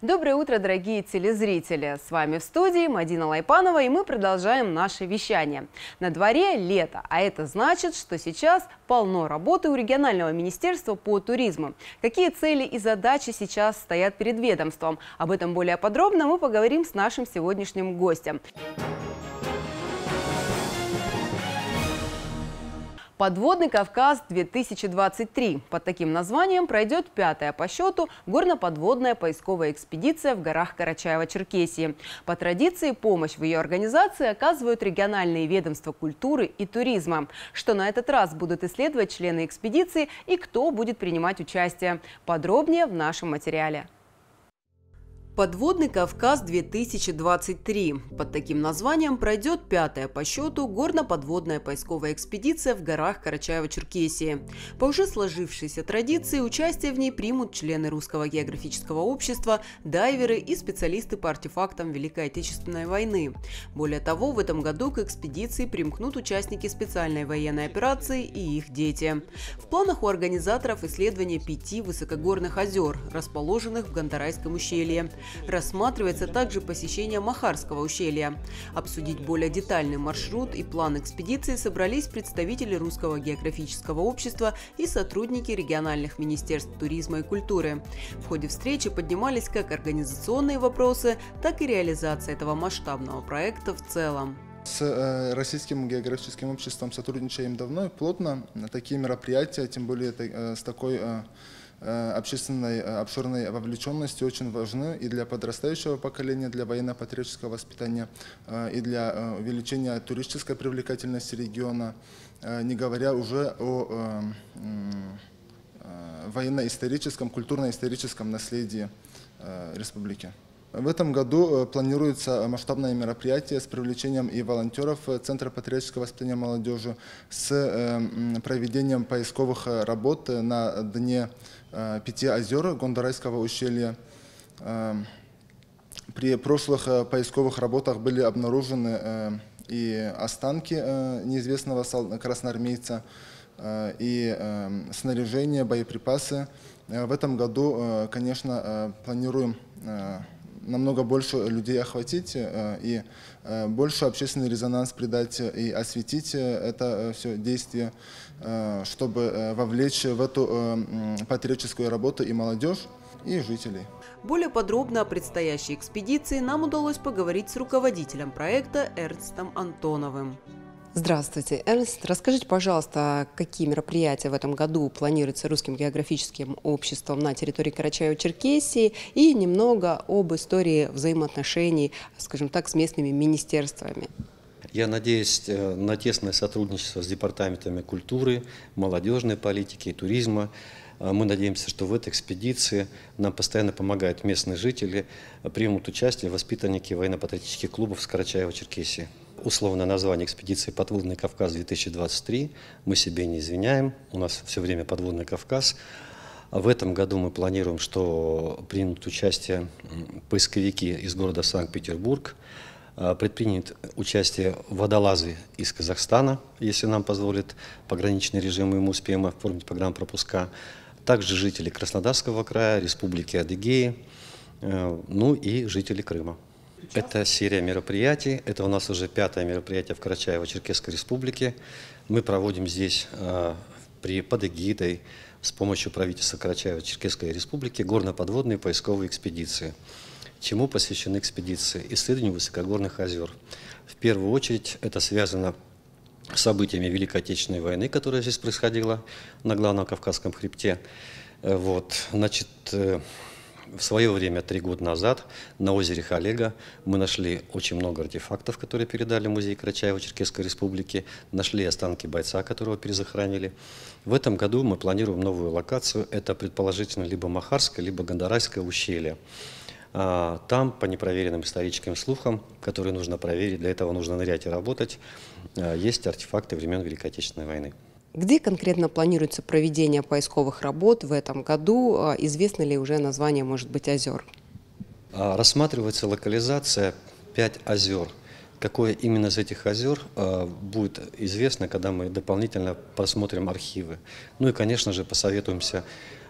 Доброе утро, дорогие телезрители! С вами в студии Мадина Лайпанова, и мы продолжаем наше вещание. На дворе лето, а это значит, что сейчас полно работы у регионального министерства по туризму. Какие цели и задачи сейчас стоят перед ведомством? Об этом более подробно мы поговорим с нашим сегодняшним гостем. «Подводный Кавказ-2023». Под таким названием пройдет пятая по счету горно-подводная поисковая экспедиция в горах Карачаева-Черкесии. По традиции помощь в ее организации оказывают региональные ведомства культуры и туризма. Что на этот раз будут исследовать члены экспедиции и кто будет принимать участие. Подробнее в нашем материале. Подводный Кавказ-2023. Под таким названием пройдет пятая по счету горно-подводная поисковая экспедиция в горах карачаево черкесии По уже сложившейся традиции участие в ней примут члены Русского географического общества, дайверы и специалисты по артефактам Великой Отечественной войны. Более того, в этом году к экспедиции примкнут участники специальной военной операции и их дети. В планах у организаторов исследование пяти высокогорных озер, расположенных в Гонтарайском ущелье. Рассматривается также посещение Махарского ущелья. Обсудить более детальный маршрут и план экспедиции собрались представители Русского географического общества и сотрудники региональных министерств туризма и культуры. В ходе встречи поднимались как организационные вопросы, так и реализация этого масштабного проекта в целом. С э, Российским географическим обществом сотрудничаем давно и плотно. Такие мероприятия, тем более э, с такой э, Э, общественной э, обширной вовлеченности очень важны и для подрастающего поколения, для военно-патриотического воспитания, э, и для увеличения туристической привлекательности региона, не говоря уже о военно-историческом, культурно-историческом наследии республики. В этом году э, планируется э, масштабное мероприятие с привлечением и волонтеров э, Центра патриотического воспитания молодежи, с проведением поисковых работ на дне пяти озер Гондорайского ущелья. Эм, при прошлых поисковых работах были обнаружены и останки неизвестного красноармейца, и эм, снаряжение, боеприпасы. В этом году, конечно, планируем намного больше людей охватить э, и э, больше общественный резонанс придать э, и осветить это все действие, чтобы вовлечь в эту патриотическую работу и молодежь, и жителей. Более подробно о предстоящей экспедиции нам удалось поговорить с руководителем проекта Эрнстом Антоновым. Здравствуйте, Эрнст. Расскажите, пожалуйста, какие мероприятия в этом году планируются Русским географическим обществом на территории Карачаево-Черкесии и немного об истории взаимоотношений, скажем так, с местными министерствами. Я надеюсь э, на тесное сотрудничество с департаментами культуры, молодежной политики и туризма. Э, мы надеемся, что в этой экспедиции нам постоянно помогают местные жители, э, примут участие воспитанники военно-патриотических клубов Скорочаева-Черкесии. Условное название экспедиции «Подводный Кавказ-2023» мы себе не извиняем. У нас все время «Подводный Кавказ». В этом году мы планируем, что примут участие поисковики из города Санкт-Петербург, а, предпринят участие водолазы из Казахстана, если нам позволит пограничный режим, и мы успеем оформить программу пропуска, также жители Краснодарского края, Республики Адыгеи, э, ну и жители Крыма. Это серия мероприятий. Это у нас уже пятое мероприятие в Карачаево-Черкесской республике. Мы проводим здесь э, при, под эгидой с помощью правительства Карачаево-Черкесской республики горно-подводные поисковые экспедиции. Чему посвящены экспедиции? Исследованию высокогорных озер. В первую очередь это связано с событиями Великой Отечественной войны, которая здесь происходила на главном Кавказском хребте. Э, вот, значит, э, в свое время, три года назад, на озере Халега мы нашли очень много артефактов, которые передали музей Карачаева Черкесской Республики. Нашли останки бойца, которого перезахоронили. В этом году мы планируем новую локацию. Это предположительно либо Махарское, либо Гондарайское ущелье. А, там, по непроверенным историческим слухам, которые нужно проверить, для этого нужно нырять и работать, а, есть артефакты времен Великой Отечественной войны. Где конкретно планируется проведение поисковых работ в этом году? А, известно ли уже название, может быть, озер? А, рассматривается локализация пять озер. Какое именно из этих озер а, будет известно, когда мы дополнительно просмотрим архивы. Ну и, конечно же, посоветуемся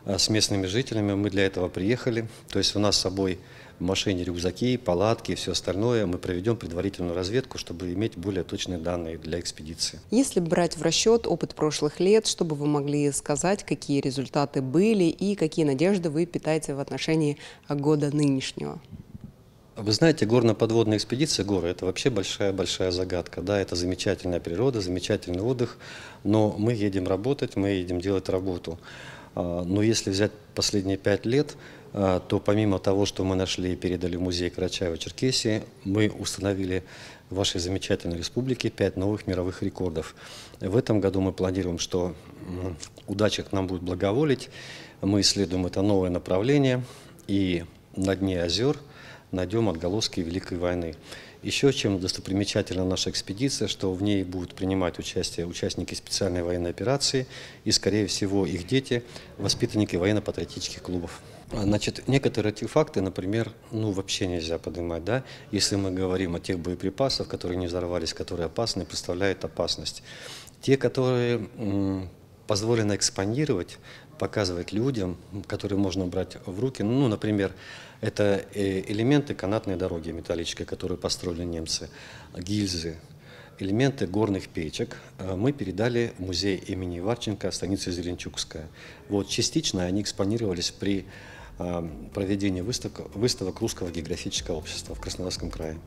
Э, с местными жителями. Мы для этого приехали. То есть у нас с собой в машине рюкзаки, палатки и все остальное. Мы проведем предварительную разведку, чтобы иметь более точные данные для экспедиции. Если брать в расчет опыт прошлых лет, чтобы вы могли сказать, какие результаты были и какие надежды вы питаете в отношении года нынешнего? Вы знаете, горно-подводная экспедиция, горы, это вообще большая-большая загадка. Да, это замечательная природа, замечательный отдых, но мы едем работать, мы едем делать работу. А, но если взять последние пять лет, а, то помимо того, что мы нашли и передали в музей Карачаева-Черкесии, мы установили в вашей замечательной республике пять новых мировых рекордов. В этом году мы планируем, что удача к нам будет благоволить. Мы исследуем это новое направление и на дне озер найдем отголоски Великой войны. Еще чем достопримечательна наша экспедиция, что в ней будут принимать участие участники специальной военной операции и, скорее всего, их дети, воспитанники военно-патриотических клубов. А, значит, некоторые артефакты, например, ну вообще нельзя поднимать, да, если мы говорим о тех боеприпасах, которые не взорвались, которые опасны, представляют опасность. Те, которые позволено экспонировать, показывать людям, которые можно брать в руки. Ну, например, это э, элементы канатной дороги металлической, которую построили немцы, гильзы, элементы горных печек э, мы передали в музей имени Варченко, станица Зеленчукская. Вот, частично они экспонировались при э, проведении выставок, выставок Русского географического общества в Краснодарском крае.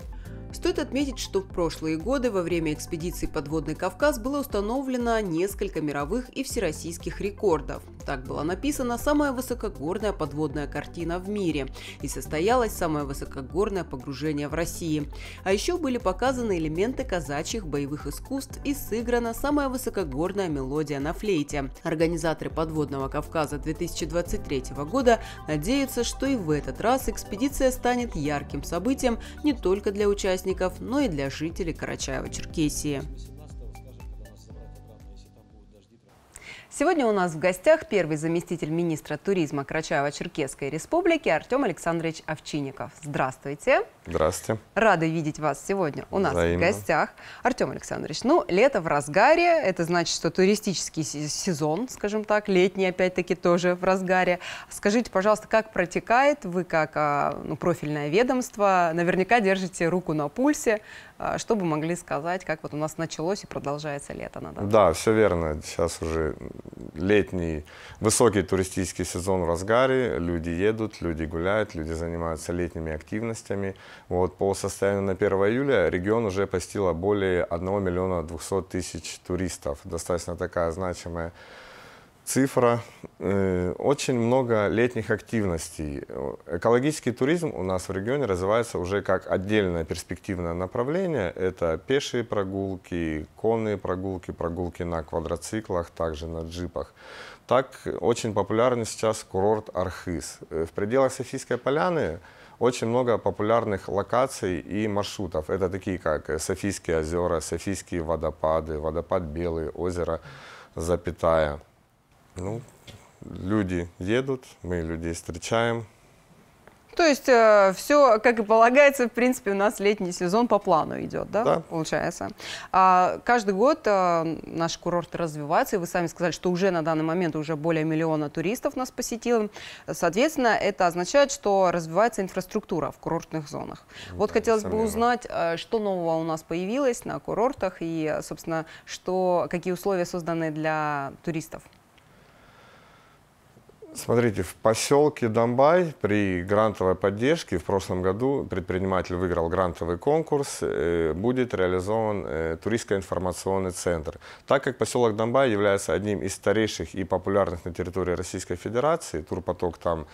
Стоит отметить, что в прошлые годы во время экспедиции «Подводный Кавказ» было установлено несколько мировых и всероссийских рекордов. Так была написана самая высокогорная подводная картина в мире и состоялось самое высокогорное погружение в России. А еще были показаны элементы казачьих боевых искусств и сыграна самая высокогорная мелодия на флейте. Организаторы подводного Кавказа 2023 года надеются, что и в этот раз экспедиция станет ярким событием не только для участников, но и для жителей Карачаева-Черкесии. Сегодня у нас в гостях первый заместитель министра туризма Крачаева-Черкесской республики Артем Александрович Овчинников. Здравствуйте. Здравствуйте. Рада видеть вас сегодня у нас Взаимно. в гостях. Артем Александрович, ну, лето в разгаре, это значит, что туристический сезон, скажем так, летний опять-таки тоже в разгаре. Скажите, пожалуйста, как протекает? Вы как а, ну, профильное ведомство наверняка держите руку на пульсе. А, что бы могли сказать, как вот у нас началось и продолжается лето? На да, все верно. Сейчас уже летний высокий туристический сезон в разгаре. Люди едут, люди гуляют, люди занимаются летними активностями – вот, по состоянию на 1 июля регион уже посетило более 1 миллиона 200 тысяч туристов. Достаточно такая значимая цифра. Э, очень много летних активностей. Экологический туризм у нас в регионе развивается уже как отдельное перспективное направление. Это пешие прогулки, конные прогулки, прогулки на квадроциклах, также на джипах. Так, очень популярен сейчас курорт Архыз. Э, в пределах Софийской поляны – очень много популярных локаций и маршрутов. Это такие, как э, Софийские озера, Софийские водопады, водопад Белый, озеро Запятая. Ну, люди едут, мы людей встречаем, то есть э, все, как и полагается, в принципе, у нас летний сезон по плану идет, да, да. получается. А, каждый год э, наш курорт развивается, и вы сами сказали, что уже на данный момент уже более миллиона туристов нас посетило. Соответственно, это означает, что развивается инфраструктура в курортных зонах. Ну да, вот хотелось бы узнать, э, что нового у нас появилось на курортах и, собственно, что, какие условия созданы для туристов. Смотрите, в поселке Домбай при грантовой поддержке в прошлом году предприниматель выиграл грантовый конкурс, э, будет реализован э, туристско-информационный центр. Так как поселок Домбай является одним из старейших и популярных на территории Российской Федерации, турпоток там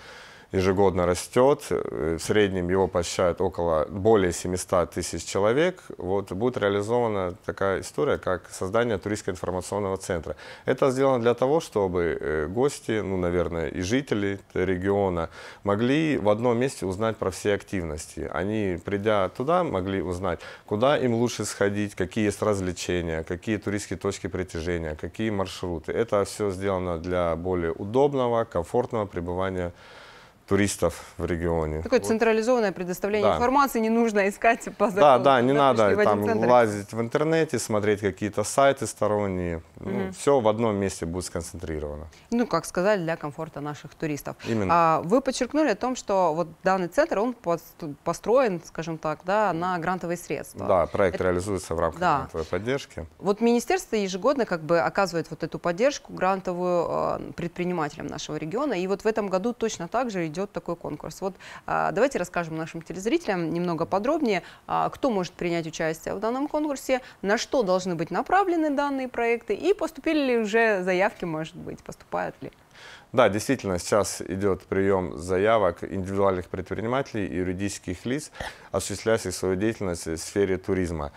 ежегодно растет. Э, в среднем его посещают около более 700 тысяч человек. Вот будет реализована такая история, как создание туристского информационного центра. Это сделано для того, чтобы э, гости, ну, наверное, и жители региона могли в одном месте узнать про все активности. Они, придя туда, могли узнать, куда им лучше сходить, какие есть развлечения, какие туристские точки притяжения, какие маршруты. Это все сделано для более удобного, комфортного пребывания туристов в регионе. Такое вот. централизованное предоставление да. информации, не нужно искать по закону. Да, да, ну не да, надо там центр. лазить в интернете, смотреть какие-то сайты сторонние. Угу. Ну, все в одном месте будет сконцентрировано. Ну, как сказали, для комфорта наших туристов. Именно. А, вы подчеркнули о том, что вот данный центр, он построен, скажем так, да, на грантовые средства. Да, проект Это... реализуется в рамках да. грантовой поддержки. Вот министерство ежегодно как бы оказывает вот эту поддержку грантовую э, предпринимателям нашего региона, и вот в этом году точно так же идет идет такой конкурс. Вот а, давайте расскажем нашим телезрителям немного подробнее, а, кто может принять участие в данном конкурсе, на что должны быть направлены данные проекты и поступили ли уже заявки, может быть, поступают ли. Да, действительно, сейчас идет прием заявок индивидуальных предпринимателей и юридических лиц, осуществляющих свою деятельность в сфере туризма.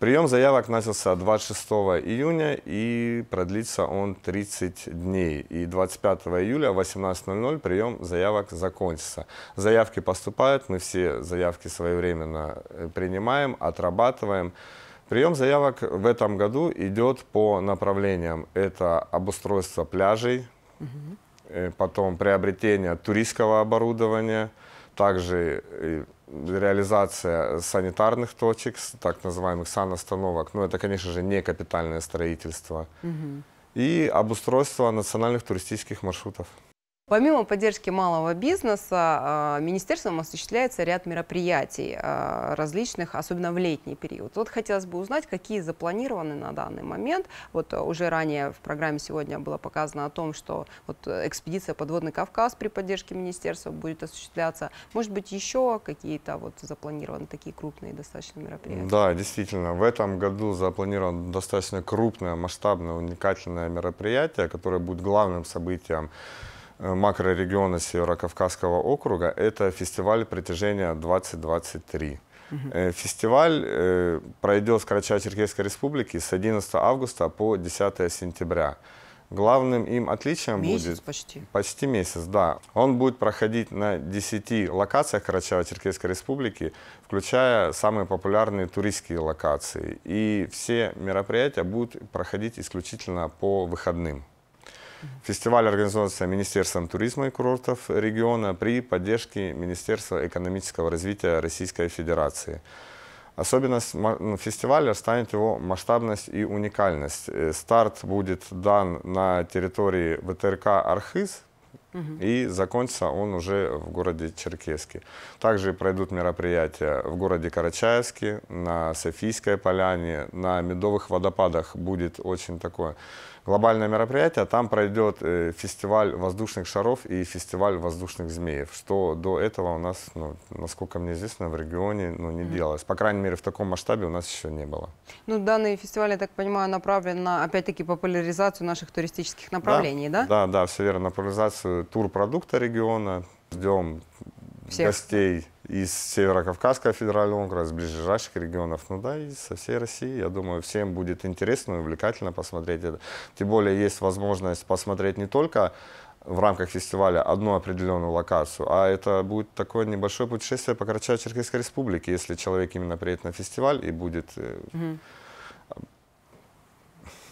Прием заявок начался 26 июня и продлится он 30 дней. И 25 июля в 18.00 прием заявок закончится. Заявки поступают, мы все заявки своевременно э, принимаем, отрабатываем. Прием заявок в этом году идет по направлениям. Это обустройство пляжей, угу. потом приобретение туристского оборудования, также э, реализация санитарных точек, так называемых саностановок, ну это, конечно же, не капитальное строительство, угу. и обустройство национальных туристических маршрутов. Помимо поддержки малого бизнеса, а, министерством осуществляется ряд мероприятий а, различных, особенно в летний период. Вот хотелось бы узнать, какие запланированы на данный момент. Вот уже ранее в программе сегодня было показано о том, что вот экспедиция «Подводный Кавказ» при поддержке министерства будет осуществляться. Может быть, еще какие-то вот запланированы такие крупные достаточно мероприятия? Да, действительно. В этом году запланировано достаточно крупное, масштабное, уникальное мероприятие, которое будет главным событием Э, макрорегиона кавказского округа. Это фестиваль притяжения 2023. Угу. Э, фестиваль э, пройдет в Карачаево-Черкесской республике с 11 августа по 10 сентября. Главным им отличием месяц будет... почти. Почти месяц, да. Он будет проходить на 10 локациях Карачаево-Черкесской республики, включая самые популярные туристские локации. И все мероприятия будут проходить исключительно по выходным. Фестиваль организовался Министерством туризма и курортов региона при поддержке Министерства экономического развития Российской Федерации. Особенность фестиваля станет его масштабность и уникальность. Э, старт будет дан на территории ВТРК Архиз и закончится он уже в городе Черкесске. Также пройдут мероприятия в городе Карачаевске, на Софийской поляне, на Медовых водопадах будет очень такое глобальное мероприятие. Там пройдет э, фестиваль воздушных шаров и фестиваль воздушных змеев, что до этого у нас, ну, насколько мне известно, в регионе ну, не делалось. По крайней мере, в таком масштабе у нас еще не было. Ну, данный фестиваль, я так понимаю, направлен на, опять-таки, популяризацию наших туристических направлений, да? Да, да, да все верно, популяризацию тур продукта региона. Ждем Всех. гостей из Северо-Кавказского федерального округа, из ближайших регионов, ну да, и со всей России. Я думаю, всем будет интересно и увлекательно посмотреть это. Тем более есть возможность посмотреть не только в рамках фестиваля одну определенную локацию, а это будет такое небольшое путешествие по Карачаево-Черкесской республике, если человек именно приедет на фестиваль и будет... Угу.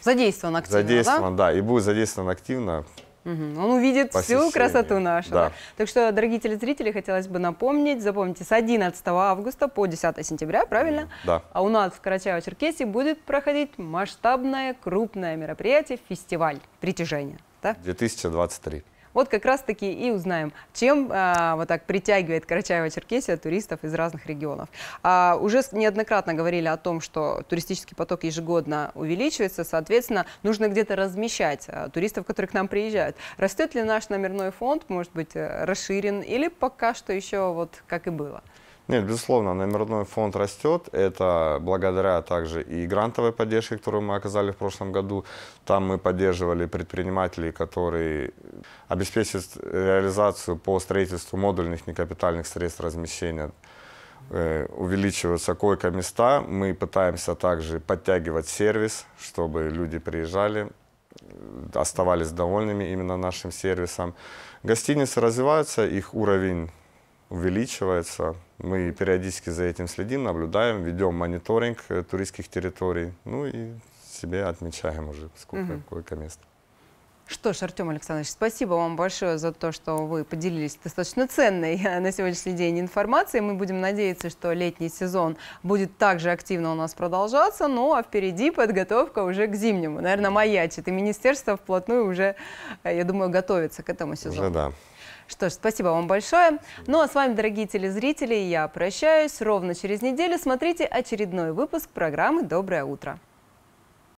Задействован активно, задействован, да? да, и будет задействован активно Угу. Он увидит всю красоту нашу. Да. Так что, дорогие телезрители, хотелось бы напомнить, запомните, с 11 августа по 10 сентября, правильно? Да. А у нас в Карачаево-Черкесии будет проходить масштабное крупное мероприятие, фестиваль притяжения. Да? 2023. Вот как раз-таки и узнаем, чем а, вот так притягивает Карачаево-Черкесия туристов из разных регионов. А, уже неоднократно говорили о том, что туристический поток ежегодно увеличивается, соответственно, нужно где-то размещать а, туристов, которые к нам приезжают. Растет ли наш номерной фонд, может быть, э, расширен или пока что еще вот как и было? Нет, безусловно, номерной фонд растет. Это благодаря также и грантовой поддержке, которую мы оказали в прошлом году. Там мы поддерживали предпринимателей, которые обеспечат реализацию по строительству модульных некапитальных средств размещения э, увеличиваются койко-места. Мы пытаемся также подтягивать сервис, чтобы люди приезжали, оставались довольными именно нашим сервисом. Гостиницы развиваются, их уровень увеличивается. Мы периодически за этим следим, наблюдаем, ведем мониторинг э, туристских территорий, ну и себе отмечаем уже, сколько, угу. сколько место. Что ж, Артем Александрович, спасибо вам большое за то, что вы поделились достаточно ценной э, на сегодняшний день информацией. Мы будем надеяться, что летний сезон будет также активно у нас продолжаться. Ну а впереди подготовка уже к зимнему. Наверное, маячит. И министерство вплотную уже, э, я думаю, готовится к этому сезону. Уже да. Что ж, спасибо вам большое. Ну а с вами, дорогие телезрители, я прощаюсь. Ровно через неделю смотрите очередной выпуск программы «Доброе утро».